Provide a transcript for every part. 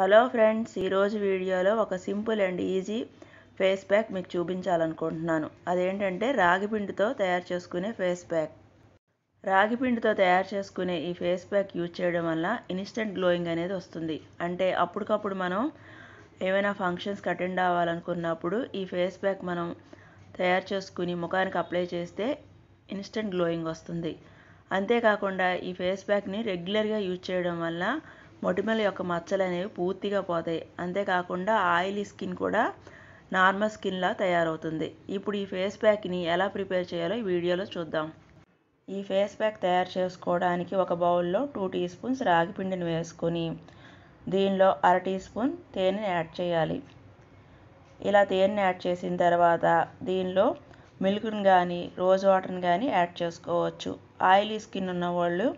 hello friends ఈరోజు వీడియోలో ఒక simple and easy face pack మీకు చూపించాలనుకుంటున్నాను అదేంటంటే రాగిపిండితో తయారు చేసుకునే ఫేస్ ప్యాక్ రాగిపిండితో తయారు చేసుకునే ఈ ఫేస్ ప్యాక్ యూజ్ చేయడం వల్ల ఇన్స్టెంట్ గ్లోయింగ్ అనేది వస్తుంది అంటే అప్పటికప్పుడు మనం ఏమైనా ఫంక్షన్స్కి అటెండ్ అవ్వాలనుకున్నప్పుడు ఈ ఫేస్ ప్యాక్ మనం తయారు చేసుకుని ముఖానికి అప్లై చేస్తే ఇన్స్టెంట్ గ్లోయింగ్ వస్తుంది అంతేకాకుండా ఈ ఫేస్ ప్యాక్ని రెగ్యులర్గా యూజ్ చేయడం వల్ల మొటిమల యొక్క మచ్చలు అనేవి పూర్తిగా పోతాయి అంతేకాకుండా ఆయిలీ స్కిన్ కూడా నార్మల్ స్కిన్లా తయారవుతుంది ఇప్పుడు ఈ ఫేస్ ప్యాక్ని ఎలా ప్రిపేర్ చేయాలో ఈ వీడియోలో చూద్దాం ఈ ఫేస్ ప్యాక్ తయారు చేసుకోవడానికి ఒక బౌల్లో టూ టీ స్పూన్స్ రాగి పిండిని వేసుకొని దీనిలో అర టీ స్పూన్ తేనెని యాడ్ చేయాలి ఇలా తేనెని యాడ్ చేసిన తర్వాత దీనిలో మిల్క్ని కానీ రోజ్ వాటర్ని కానీ యాడ్ చేసుకోవచ్చు ఆయిలీ స్కిన్ ఉన్న వాళ్ళు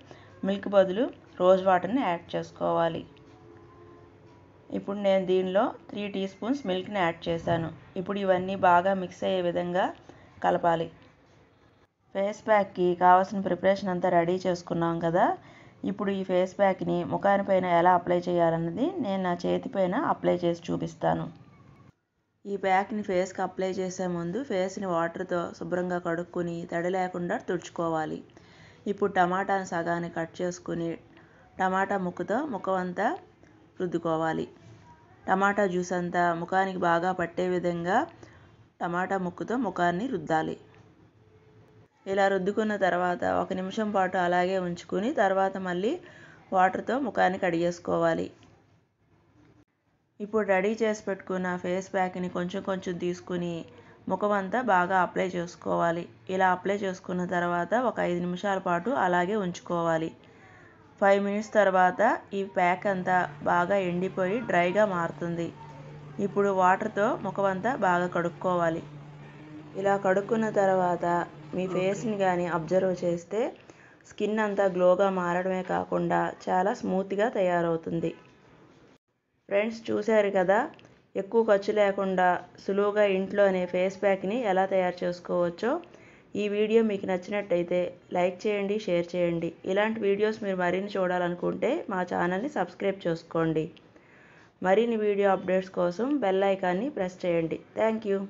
మిల్క్ బదులు రోజ్ వాటర్ని యాడ్ చేసుకోవాలి ఇప్పుడు నేను దీనిలో త్రీ టీ స్పూన్స్ మిల్క్ని యాడ్ చేశాను ఇప్పుడు ఇవన్నీ బాగా మిక్స్ అయ్యే విధంగా కలపాలి ఫేస్ ప్యాక్కి కావాల్సిన ప్రిపరేషన్ అంతా రెడీ చేసుకున్నాం కదా ఇప్పుడు ఈ ఫేస్ ప్యాక్ని ముఖానిపైన ఎలా అప్లై చేయాలన్నది నేను నా చేతిపైన అప్లై చేసి చూపిస్తాను ఈ ప్యాక్ని ఫేస్కి అప్లై చేసే ముందు ఫేస్ని వాటర్తో శుభ్రంగా కడుక్కొని తడి లేకుండా తుడుచుకోవాలి ఇప్పుడు టమాటాను సగాన్ని కట్ చేసుకుని టమాటా ముక్కుతో ముఖం అంతా రుద్దుకోవాలి టమాటా జ్యూస్ అంతా ముఖానికి బాగా పట్టే విధంగా టమాటా ముక్కుతో ముఖాన్ని రుద్దాలి ఇలా రుద్దుకున్న తర్వాత ఒక నిమిషం పాటు అలాగే ఉంచుకుని తర్వాత మళ్ళీ వాటర్తో ముఖాన్ని కడిగేసుకోవాలి ఇప్పుడు రెడీ చేసి పెట్టుకున్న ఫేస్ ప్యాక్ని కొంచెం కొంచెం తీసుకుని ముఖం అంతా బాగా అప్లై చేసుకోవాలి ఇలా అప్లై చేసుకున్న తర్వాత ఒక ఐదు నిమిషాల పాటు అలాగే ఉంచుకోవాలి ఫైవ్ మినిట్స్ తర్వాత ఈ ప్యాక్ అంతా బాగా ఎండిపోయి డ్రైగా మారుతుంది ఇప్పుడు వాటర్తో ముఖం అంతా బాగా కడుక్కోవాలి ఇలా కడుక్కున్న తర్వాత మీ ఫేస్ని కానీ అబ్జర్వ్ చేస్తే స్కిన్ అంతా గ్లోగా మారడమే కాకుండా చాలా స్మూత్గా తయారవుతుంది ఫ్రెండ్స్ చూశారు కదా ఎక్కువ ఖర్చు లేకుండా సులువుగా ఇంట్లోనే ఫేస్ ప్యాక్ని ఎలా తయారు చేసుకోవచ్చో ఈ వీడియో మీకు నచ్చినట్టయితే లైక్ చేయండి షేర్ చేయండి ఇలాంటి వీడియోస్ మీరు మరిన్ని చూడాలనుకుంటే మా ఛానల్ని సబ్స్క్రైబ్ చేసుకోండి మరిన్ని వీడియో అప్డేట్స్ కోసం బెల్ ఐకాన్ని ప్రెస్ చేయండి థ్యాంక్ యూ